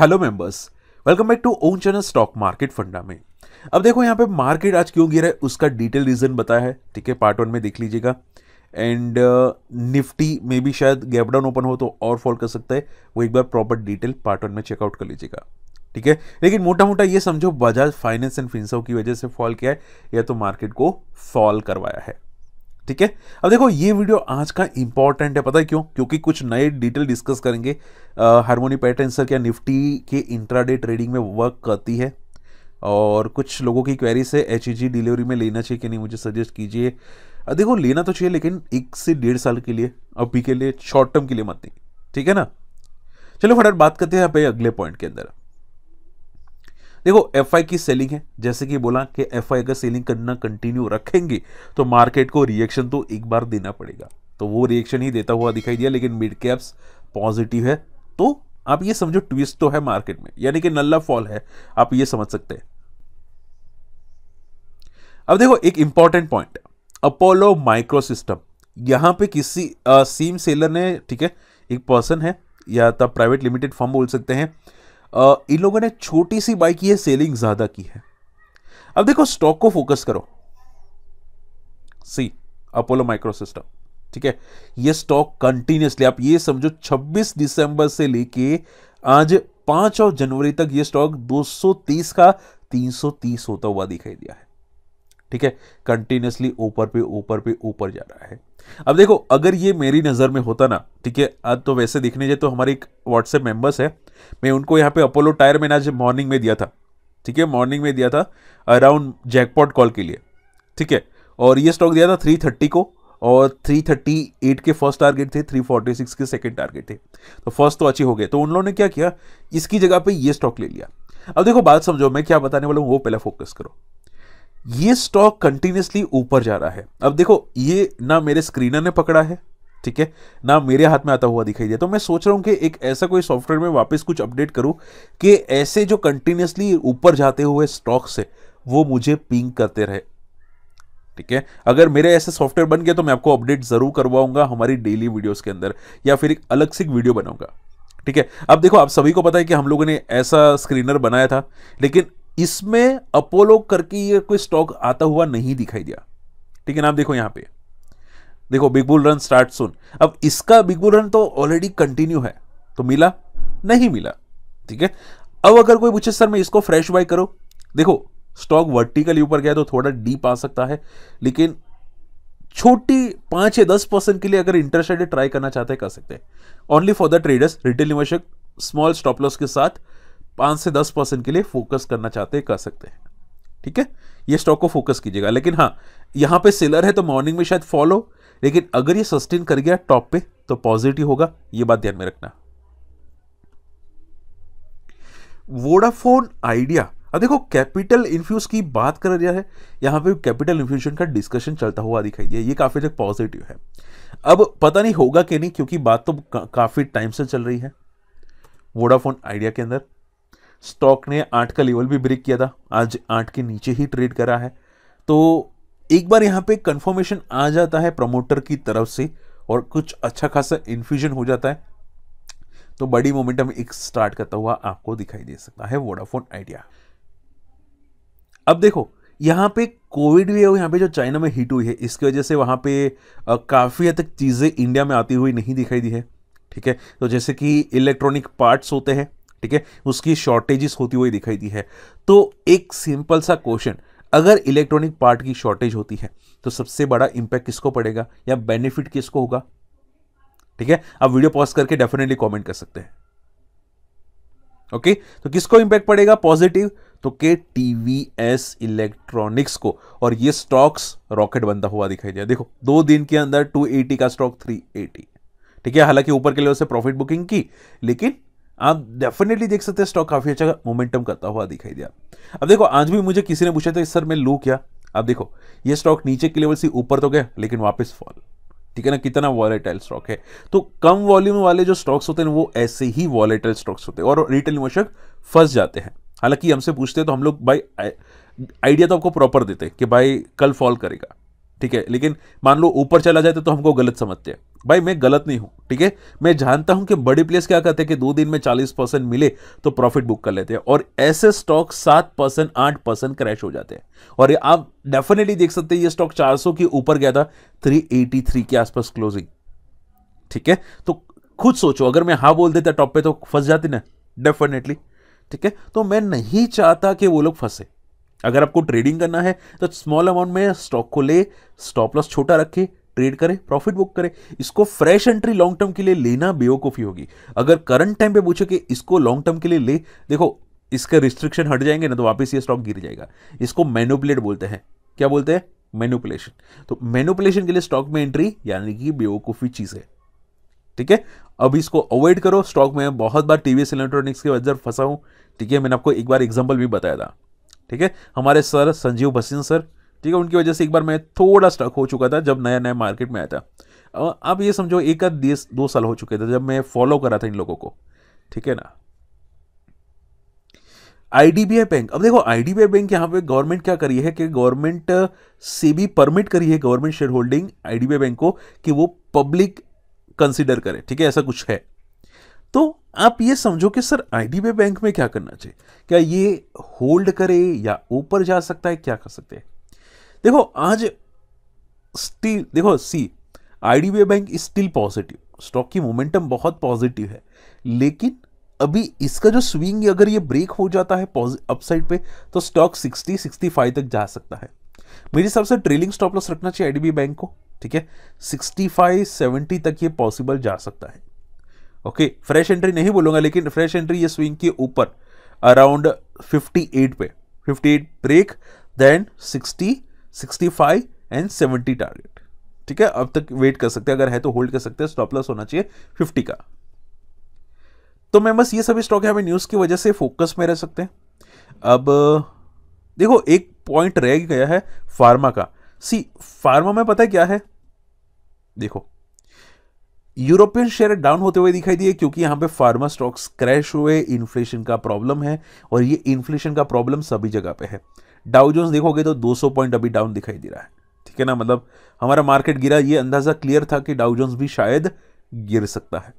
hello members welcome back to own channel stock market funda में अब देखो यहाँ पे मार्केट आज क्यों गिरा है उसका डिटेल रीजन बताया है ठीक है पार्ट वन में देख लीजिएगा एंड निफ्टी uh, में भी शायद गैप डाउन ओपन हो तो और फॉल कर सकता है वो एक बार प्रॉपर डिटेल पार्ट वन में चेकआउट कर लीजिएगा ठीक है लेकिन मोटा मोटा ये समझो बजाज फाइनेंस एंड फिंसो की वजह से फॉल किया है या तो मार्केट को फॉल करवाया है ठीक है अब देखो ये वीडियो आज का इंपॉर्टेंट है पता है क्यों क्योंकि कुछ नए डिटेल डिस्कस करेंगे हारमोनी सर क्या निफ्टी के इंट्राडे ट्रेडिंग में वर्क करती है और कुछ लोगों की क्वेरी से एच डिलीवरी में लेना चाहिए कि नहीं मुझे सजेस्ट कीजिए देखो लेना तो चाहिए लेकिन एक से डेढ़ साल के लिए अभी के लिए शॉर्ट टर्म के लिए मत नहीं ठीक है ना चलो फटाफट बात करते हैं अगले पॉइंट के अंदर देखो एफ की सेलिंग है जैसे कि बोला कि एफ अगर सेलिंग करना कंटिन्यू रखेंगे तो मार्केट को रिएक्शन तो एक बार देना पड़ेगा तो वो रिएक्शन ही देता हुआ दिखाई दिया लेकिन मिड कैप्स पॉजिटिव है तो आप ये समझो ट्विस्ट तो है मार्केट में यानी कि नल्ला फॉल है आप ये समझ सकते हैं अब देखो एक important point Apollo micro system यहाँ पे किसी आ, सीम सेलर ने ठीक है एक पर्सन है या तब प्राइवेट लिमिटेड फॉर्म बोल सकते हैं इन लोगों ने छोटी सी बाइक की सेलिंग ज़्यादा की है अब देखो स्टॉक को फोकस करो सी अपोलो माइक्रो सिस्टम ठीक है ये स्टॉक कंटिन्यूसली आप ये समझो 26 दिसंबर से लेके आज पांच और जनवरी तक ये स्टॉक 230 का 330 होता हुआ दिखाई दिया है ठीक है कंटिन्यूसली ऊपर पे ऊपर पे ऊपर जा रहा है अब देखो अगर ये मेरी नज़र में होता ना ठीक है आज तो वैसे देखने जाए तो हमारे एक व्हाट्सएप मेंबर्स है मैं उनको यहाँ पे अपोलो टायर मैंने आज मॉर्निंग में दिया था ठीक है मॉर्निंग में दिया था अराउंड जैकपॉट कॉल के लिए ठीक है और ये स्टॉक दिया था थ्री थर्टी को और थ्री थर्टी एट के फर्स्ट टारगेट थे थ्री फोर्टी सिक्स के सेकेंड टारगेट थे तो फर्स्ट तो अच्छी हो गए तो उन लोगों ने क्या किया इसकी जगह पे ये स्टॉक ले लिया अब देखो बात समझो मैं क्या बताने वाला हूँ वो पहले फोकस करो ये स्टॉक कंटिन्यूसली ऊपर जा रहा है अब देखो ये ना मेरे स्क्रीनर ने पकड़ा है ठीक है ना मेरे हाथ में आता हुआ दिखाई दिया तो मैं सोच रहा हूँ कि एक ऐसा कोई सॉफ्टवेयर में वापस कुछ अपडेट करूँ कि ऐसे जो कंटिन्यूसली ऊपर जाते हुए स्टॉक्स है वो मुझे पिंक करते रहे ठीक है अगर मेरे ऐसे सॉफ्टवेयर बन गए तो मैं आपको अपडेट ज़रूर करवाऊंगा हमारी डेली वीडियोस के अंदर या फिर एक अलग से वीडियो बनाऊंगा ठीक है अब देखो आप सभी को पता है कि हम लोगों ने ऐसा स्क्रीनर बनाया था लेकिन इसमें अपोलो करके ये कोई स्टॉक आता हुआ नहीं दिखाई दिया ठीक है ना आप देखो यहाँ पे देखो big bull run start soon अब इसका बिग बुल रन तो ऑलरेडी कंटिन्यू है तो मिला नहीं मिला ठीक है अब अगर कोई पूछे सर मैं इसको फ्रेश बाय करो देखो स्टॉक वर्टिकली ऊपर गया तो थोड़ा डीप आ सकता है लेकिन छोटी पांच या दस परसेंट के लिए अगर इंटरेस्टेड ट्राई करना चाहते हैं कर सकते हैं only for the traders retail निवेशक स्मॉल स्टॉप लॉस के साथ पांच से दस परसेंट के लिए फोकस करना चाहते हैं कर सकते हैं ठीक है ये स्टॉक को फोकस कीजिएगा लेकिन हाँ यहाँ पे सेलर है तो मॉर्निंग में शायद फॉलो लेकिन अगर ये सस्टेन कर गया टॉप पे तो पॉजिटिव होगा ये बात ध्यान में रखना वोडाफोन आइडिया अब देखो कैपिटल इन्फ्यूज की बात कर रहा है यहाँ पे कैपिटल इन्फ्यूजन का डिस्कशन चलता हुआ दिखाई दिया ये काफ़ी तक पॉजिटिव है अब पता नहीं होगा कि नहीं क्योंकि बात तो काफ़ी टाइम से चल रही है वोडाफोन आइडिया के अंदर स्टॉक ने आठ का लेवल भी ब्रेक किया था आज आठ के नीचे ही ट्रेड करा है तो एक बार यहाँ पे कंफर्मेशन आ जाता है प्रमोटर की तरफ से और कुछ अच्छा खासा इन्फ्यूजन हो जाता है तो बड़ी मोमेंटम एक स्टार्ट करता हुआ आपको दिखाई दे सकता है वोडाफोन आइडिया अब देखो यहाँ पे कोविड है यहाँ पे जो चाइना में हिट हुई है इसकी वजह से वहाँ पे काफ़ी हद तक चीज़ें इंडिया में आती हुई नहीं दिखाई दी है ठीक है तो जैसे कि इलेक्ट्रॉनिक पार्ट्स होते हैं ठीक है उसकी शॉर्टेजेस होती हुई दिखाई दी है तो एक सिंपल सा क्वेश्चन अगर इलेक्ट्रॉनिक पार्ट की शॉर्टेज होती है तो सबसे बड़ा इंपैक्ट किसको पड़ेगा या बेनिफिट किसको होगा ठीक है आप वीडियो पॉज करके डेफिनेटली कमेंट कर सकते हैं ओके तो किसको इंपैक्ट पड़ेगा पॉजिटिव तो के टीवीएस इलेक्ट्रॉनिक्स को और ये स्टॉक्स रॉकेट बनता हुआ दिखाई दिया देखो दो दिन के अंदर 280 का स्टॉक 380 ठीक है हालांकि ऊपर के लिए से प्रॉफिट बुकिंग की लेकिन आप डेफिनेटली देख सकते हैं स्टॉक काफ़ी अच्छा मोमेंटम करता हुआ दिखाई दिया अब देखो आज भी मुझे किसी ने पूछा था सर मैं लू क्या अब देखो ये स्टॉक नीचे के लेवल से ऊपर तो गया लेकिन वापस फॉल ठीक है ना कितना वॉलेटाइल स्टॉक है तो कम वॉल्यूम वाले जो स्टॉक्स होते हैं वो ऐसे ही वॉलेटाइल स्टॉक्स होते हैं और रिटेल निवेशक फंस जाते हैं हालांकि हमसे पूछते हैं तो हम लोग भाई आइडिया तो आपको प्रॉपर देते हैं कि भाई कल फॉल करेगा ठीक है लेकिन मान लो ऊपर चला जाए तो हमको गलत समझते हैं भाई मैं गलत नहीं हूँ ठीक है मैं जानता हूँ कि बड़े प्लेस क्या कहते हैं कि दो दिन में चालीस परसेंट मिले तो प्रॉफिट बुक कर लेते हैं और ऐसे स्टॉक सात परसेंट आठ परसेंट क्रैश हो जाते हैं और ये आप डेफिनेटली देख सकते हैं ये स्टॉक 400 के ऊपर गया था 383 के आसपास क्लोजिंग ठीक है तो खुद सोचो अगर मैं हाँ बोल देता टॉप पे तो फंस जाती ना डेफिनेटली ठीक है तो मैं नहीं चाहता कि वो लोग फंसे अगर आपको ट्रेडिंग करना है तो स्मॉल अमाउंट में स्टॉक को ले स्टॉप लॉस छोटा रखे ट्रेड करें प्रॉफिट बुक करें इसको फ्रेश एंट्री लॉन्ग टर्म के लिए लेना बेवकूफ़ी होगी अगर करंट टाइम पे पूछे कि इसको लॉन्ग टर्म के लिए ले देखो इसके रिस्ट्रिक्शन हट जाएंगे ना तो वापस ये स्टॉक गिर जाएगा इसको मैनुपुलेट बोलते हैं क्या बोलते हैं मैनुपुलेशन तो मैनुपुलेशन के लिए स्टॉक में एंट्री यानी कि बेवकूफ़ी चीज़ है ठीक है अब इसको अवॉइड करो स्टॉक में बहुत बार टीवीएस इलेक्ट्रॉनिक्स के वजह फंसा हूं ठीक है मैंने आपको एक बार एग्जाम्पल भी बताया था ठीक है हमारे सर संजीव भसीन सर ठीक है उनकी वजह से एक बार मैं थोड़ा स्टक हो चुका था जब नया नया मार्केट में आया था अब ये समझो एक आध दो साल हो चुके थे जब मैं फॉलो करा था इन लोगों को ठीक है ना आईडीबीआई बैंक अब देखो आईडीबीआई बैंक यहाँ पे गवर्नमेंट क्या करी है कि गवर्नमेंट uh, से भी परमिट करी है government share holding IDBI bank को कि वो पब्लिक कंसिडर करे ठीक है ऐसा कुछ है तो आप ये समझो कि सर आईडीबीआई बैंक में क्या करना चाहिए क्या ये होल्ड करे या ऊपर जा सकता है क्या कर सकते हैं देखो आज स्टिल देखो C I bank still positive stock की मोमेंटम बहुत पॉजिटिव है लेकिन अभी इसका जो स्विंग अगर ये ब्रेक हो जाता है अपसाइड पे तो स्टॉक 60 65 तक जा सकता है मेरे हिसाब से ट्रेलिंग स्टॉप लॉस रखना चाहिए आई बैंक को ठीक है 65 70 तक ये पॉसिबल जा सकता है ओके फ्रेश एंट्री नहीं बोलूंगा लेकिन फ्रेश एंट्री ये स्विंग के ऊपर अराउंड 58 पे 58 ब्रेक देन 60 65 एंड 70 टारगेट ठीक है अब तक वेट कर सकते हैं अगर है तो होल्ड कर सकते हैं स्टॉप लॉस होना चाहिए 50 का तो मैं बस ये सभी स्टॉक है हमें न्यूज़ की वजह से फोकस में रह सकते हैं अब देखो एक पॉइंट रह गया है फार्मा का सी फार्मा में पता है क्या है देखो यूरोपियन शेयर डाउन होते हुए दिखाई दिए क्योंकि यहां पे फार्मा स्टॉक्स क्रैश हुए इन्फ्लेशन का प्रॉब्लम है और ये इन्फ्लेशन का प्रॉब्लम सभी जगह पे है डाउ देखोगे तो 200 पॉइंट अभी डाउन दिखाई दे रहा है ठीक है ना मतलब हमारा मार्केट गिरा ये अंदाज़ा क्लियर था कि डाउज भी शायद गिर सकता है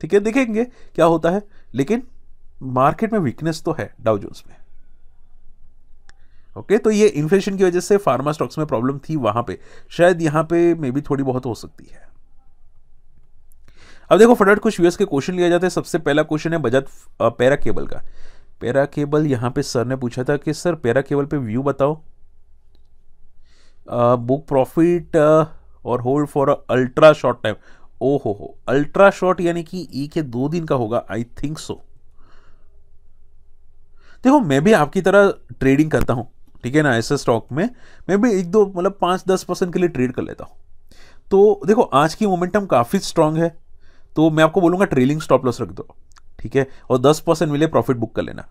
ठीक है देखेंगे क्या होता है लेकिन मार्केट में वीकनेस तो है डाउजोन्स में ओके okay, तो ये इन्फ्लेशन की वजह से फार्मा स्टॉक्स में प्रॉब्लम थी वहां पे शायद यहां पे मे भी थोड़ी बहुत हो सकती है अब देखो फटाफट कुछ यूएस के क्वेश्चन लिया जाते हैं सबसे पहला क्वेश्चन है बजट पैरा केबल का पैरा केबल यहाँ पे सर ने पूछा था कि सर पैरा केबल पे व्यू बताओ बुक प्रॉफिट और hold for ultra short time ओ हो हो अल्ट्रा शॉर्ट यानी कि एक e या दो दिन का होगा आई थिंक सो देखो मैं भी आपकी तरह ट्रेडिंग करता हूँ ठीक है ना ऐसे स्टॉक में मैं भी एक दो मतलब पाँच दस परसेंट के लिए ट्रेड कर लेता हूँ तो देखो आज की मोमेंटम काफ़ी स्ट्रांग है तो मैं आपको बोलूँगा ट्रेलिंग स्टॉप लॉस रख दो ठीक है और दस परसेंट मिले प्रॉफिट बुक कर लेना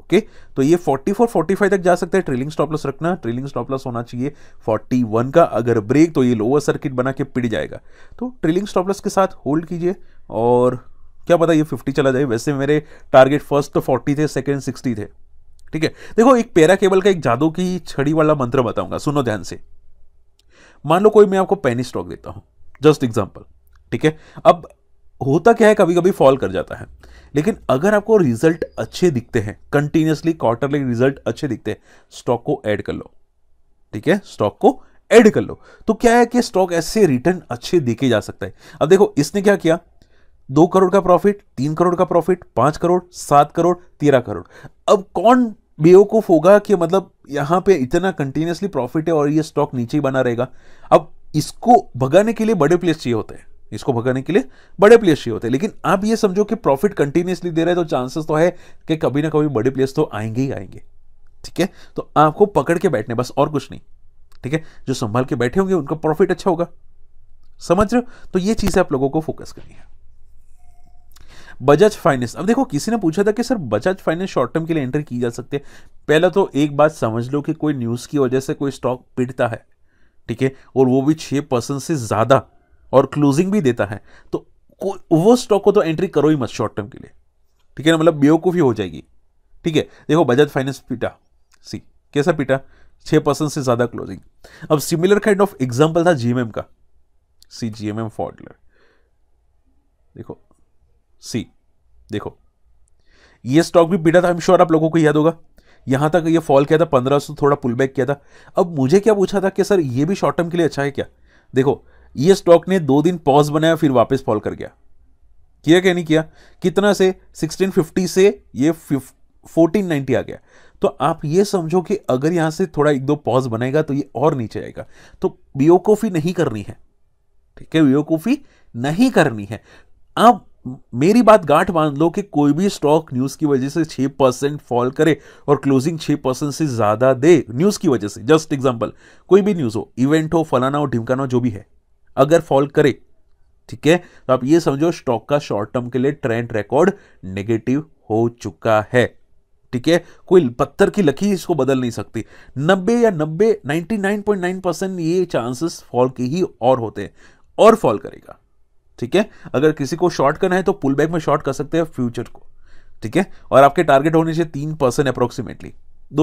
ओके तो ये 44 45 तक जा सकता है ट्रेलिंग स्टॉप लॉस रखना ट्रेलिंग स्टॉप लॉस होना चाहिए 41 का अगर ब्रेक तो ये लोअर सर्किट बना के पिट जाएगा तो ट्रेलिंग स्टॉप लॉस के साथ होल्ड कीजिए और क्या पता ये 50 चला जाए वैसे मेरे टारगेट फर्स्ट तो 40 थे सेकेंड 60 थे ठीक है देखो एक पैरा केबल का एक जादू की छड़ी वाला मंत्र बताऊंगा सुनो ध्यान से मान लो कोई मैं आपको पेनी स्टॉक देता हूं जस्ट एग्जाम्पल ठीक है अब होता क्या है कभी कभी फॉल कर जाता है लेकिन अगर आपको रिजल्ट अच्छे दिखते हैं कंटिन्यूसली क्वार्टरली रिजल्ट अच्छे दिखते हैं स्टॉक को ऐड कर लो ठीक है स्टॉक को ऐड कर लो तो क्या है कि स्टॉक ऐसे रिटर्न अच्छे देखे जा सकता है अब देखो इसने क्या किया दो करोड़ का प्रॉफिट तीन करोड़ का प्रॉफिट पांच करोड़ सात करोड़ तेरह करोड़ अब कौन बेवकूफ होगा कि मतलब यहां पे इतना कंटिन्यूसली प्रॉफिट है और ये स्टॉक नीचे ही बना रहेगा अब इसको भगाने के लिए बड़े प्लेस चाहिए होते हैं इसको भगाने के लिए बड़े प्लेयर्स चाहिए होते हैं लेकिन आप ये समझो कि प्रॉफिट कंटिन्यूसली दे रहे तो चांसेस तो है कि कभी ना कभी बड़े प्लेयर्स तो आएंगे ही आएंगे ठीक है तो आपको पकड़ के बैठने बस और कुछ नहीं ठीक है जो संभाल के बैठे होंगे उनका प्रॉफिट अच्छा होगा समझ रहे हो तो ये चीज आप लोगों को फोकस करनी है बजाज फाइनेंस अब देखो किसी ने पूछा था कि sir Bajaj finance short term के लिए एंटर की जा सकती है पहले तो एक बात समझ लो कि कोई न्यूज़ की वजह से कोई स्टॉक पिटता है ठीक है और वो भी छह परसेंट से ज़्यादा और क्लोजिंग भी देता है तो वो स्टॉक को तो एंट्री करो ही मत शॉर्ट टर्म के लिए ठीक है ना मतलब बेवकूफ़ी हो जाएगी ठीक है देखो बजाज फाइनेंस पीटा सी कैसा पीटा छः परसेंट से ज़्यादा क्लोजिंग अब सिमिलर काइंड ऑफ एग्जाम्पल था जी का सी जी एम देखो सी देखो ये स्टॉक भी पीटा था आई एम श्योर आप लोगों को याद होगा यहाँ तक ये फॉल किया था पंद्रह सौ थोड़ा पुल बैक किया था अब मुझे क्या पूछा था कि सर ये भी शॉर्ट टर्म के लिए अच्छा है क्या देखो ये स्टॉक ने दो दिन पॉज बनाया फिर वापस फॉल कर गया किया क्या नहीं किया कितना से 1650 से ये 1490 आ गया तो आप ये समझो कि अगर यहां से थोड़ा एक दो पॉज बनाएगा तो ये और नीचे आएगा तो बियोकोफी नहीं करनी है ठीक है बियोकोफी नहीं करनी है आप मेरी बात गांठ बांध लो कि कोई भी स्टॉक न्यूज़ की वजह से छः परसेंट फॉल करे और क्लोजिंग छः परसेंट से ज़्यादा दे न्यूज़ की वजह से जस्ट एग्जांपल कोई भी न्यूज़ हो इवेंट हो फलाना हो ढिमकाना हो जो भी है अगर फॉल करे ठीक है तो आप ये समझो स्टॉक का शॉर्ट टर्म के लिए ट्रेंड रिकॉर्ड नेगेटिव हो चुका है ठीक है कोई पत्थर की लकी इसको बदल नहीं सकती 90 या 90 99.9 परसेंट ये चांसेस फॉल के ही और होते हैं और फॉल करेगा ठीक है अगर किसी को शॉर्ट करना है तो पुल बैक में शॉर्ट कर सकते हैं फ्यूचर को ठीक है और आपके टारगेट होने से तीन परसेंट अप्रोक्सीमेटली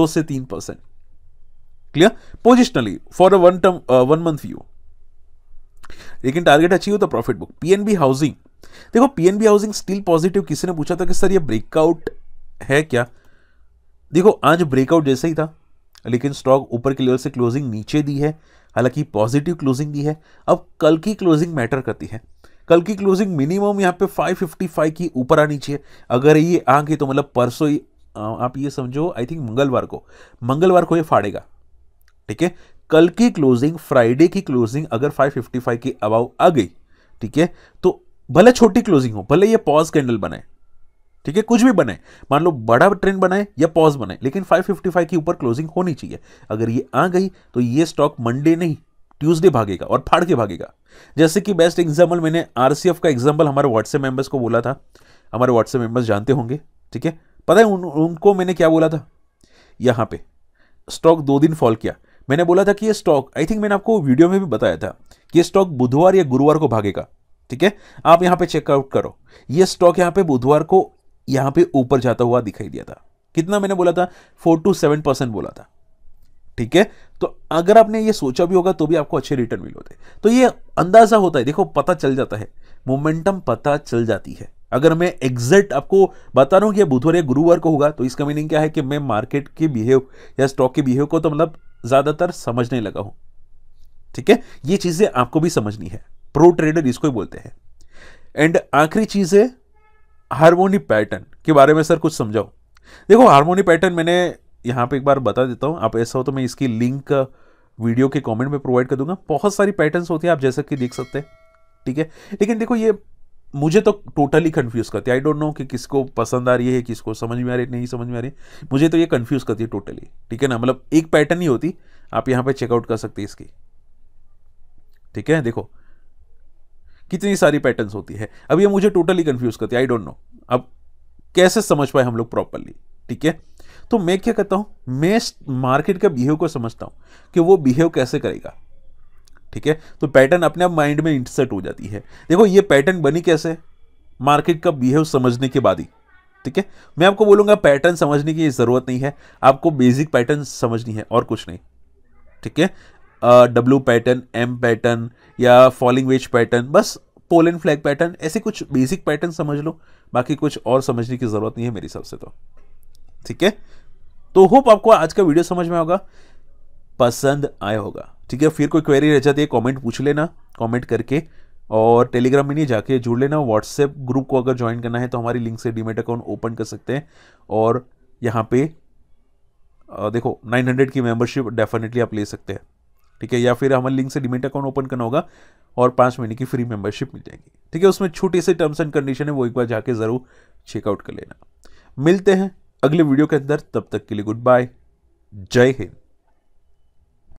दो से तीन percent clear positionally for a one term one month view लेकिन टारगेट अच्छी हो तो प्रॉफिट बुक पीएनबी हाउसिंग देखो पीएनबी हाउसिंग स्टिल पॉजिटिव किसी ने पूछा था कि सर ये ब्रेकआउट है क्या देखो आज ब्रेकआउट जैसे ही था लेकिन स्टॉक ऊपर के लेवल से क्लोजिंग नीचे दी है हालांकि पॉजिटिव क्लोजिंग दी है अब कल की क्लोजिंग मैटर करती है कल की क्लोजिंग मिनिमम यहाँ पे 555 की ऊपर आनी चाहिए अगर ये आ गई तो मतलब परसों आप ये समझो आई थिंक मंगलवार को मंगलवार को ये फाड़ेगा ठीक है कल की क्लोजिंग फ्राइडे की क्लोजिंग अगर 555 के अबाव आ गई ठीक है तो भले छोटी क्लोजिंग हो भले ये पॉज कैंडल बनाए ठीक है कुछ भी बनाए मान लो बड़ा ट्रेंड बनाए या पॉज बनाए लेकिन 555 के ऊपर क्लोजिंग होनी चाहिए अगर ये आ गई तो ये स्टॉक मंडे नहीं ट्यूसडे भागेगा और फाड़ के भागेगा जैसे कि बेस्ट एग्जाम्पल मैंने आरसीएफ का एग्जाम्पल हमारे व्हाट्सएप मेंबर्स को बोला था हमारे व्हाट्सएप मेंबर्स जानते होंगे ठीक है पता है उन, उनको मैंने क्या बोला था यहाँ पे स्टॉक दो दिन फॉल किया मैंने बोला था कि ये स्टॉक आई थिंक मैंने आपको वीडियो में भी बताया था कि ये स्टॉक बुधवार या गुरुवार को भागेगा ठीक है आप यहाँ पे चेकआउट करो ये स्टॉक यहाँ पे बुधवार को यहाँ पे ऊपर जाता हुआ दिखाई दिया था कितना मैंने बोला था फोर टू सेवन परसेंट बोला था ठीक है तो अगर आपने ये सोचा भी होगा तो भी आपको अच्छे रिटर्न मिल होते तो ये अंदाजा होता है देखो पता चल जाता है मोमेंटम पता चल जाती है अगर मैं एग्जैक्ट आपको बता रहा हूँ कि बुधवार या गुरुवार को होगा तो इसका मीनिंग क्या है कि मैं मार्केट के बिहेव या स्टॉक के बिहेव को तो मतलब ज्यादातर समझने लगा हूं ठीक है ये चीजें आपको भी समझनी है प्रो ट्रेडर इसको ही बोलते हैं एंड आखिरी चीज है हारमोनी पैटर्न के बारे में सर कुछ समझाओ देखो हारमोनी पैटर्न मैंने यहां पे एक बार बता देता हूं आप ऐसा हो तो मैं इसकी लिंक वीडियो uh, के कमेंट में प्रोवाइड कर दूंगा बहुत सारी पैटर्न्स होती है आप जैसा कि देख सकते हैं ठीक है लेकिन देखो ये मुझे तो टोटली कंफ्यूज करती है आई डोंट नो कि किसको पसंद आ रही है किसको समझ में आ रही है नहीं समझ में आ रही मुझे तो ये कंफ्यूज करती है टोटली ठीक है ना मतलब एक पैटर्न ही होती आप यहाँ पे चेकआउट कर सकते हैं इसकी ठीक है देखो कितनी सारी पैटर्न्स होती है अब ये मुझे टोटली कंफ्यूज करती है आई डोंट नो अब कैसे समझ पाए हम लोग प्रॉपरली ठीक है तो मैं क्या कहता हूँ मैं मार्केट के बिहेव को समझता हूँ कि वो बिहेव कैसे करेगा ठीक है तो पैटर्न अपने आप माइंड में इंसर्ट हो जाती है देखो ये पैटर्न बनी कैसे मार्केट का बिहेव समझने के बाद ही ठीक है मैं आपको बोलूंगा पैटर्न समझने की ज़रूरत नहीं है आपको बेसिक पैटर्न समझनी है और कुछ नहीं ठीक है डब्ल्यू पैटर्न एम पैटर्न या फॉलिंग वेज पैटर्न बस पोल एंड फ्लैग पैटर्न ऐसे कुछ बेसिक पैटर्न समझ लो बाकी कुछ और समझने की ज़रूरत नहीं है मेरे हिसाब से तो ठीक है तो होप आपको आज का वीडियो समझ में होगा पसंद आया होगा ठीक है फिर कोई क्वेरी रह जाती है कमेंट पूछ लेना कमेंट करके और टेलीग्राम में नहीं जाके जुड़ लेना व्हाट्सएप ग्रुप को अगर ज्वाइन करना है तो हमारी लिंक से डीमेट अकाउंट ओपन कर सकते हैं और यहाँ पे देखो 900 की मेंबरशिप डेफिनेटली आप ले सकते हैं ठीक है या फिर हमारे लिंक से डीमेट अकाउंट ओपन करना होगा और पाँच महीने की फ्री मेंबरशिप मिल जाएगी ठीक है उसमें छोटी सी टर्म्स एंड कंडीशन है वो एक बार जाके ज़रूर चेकआउट कर लेना मिलते हैं अगले वीडियो के अंदर तब तक के लिए गुड बाय जय हिंद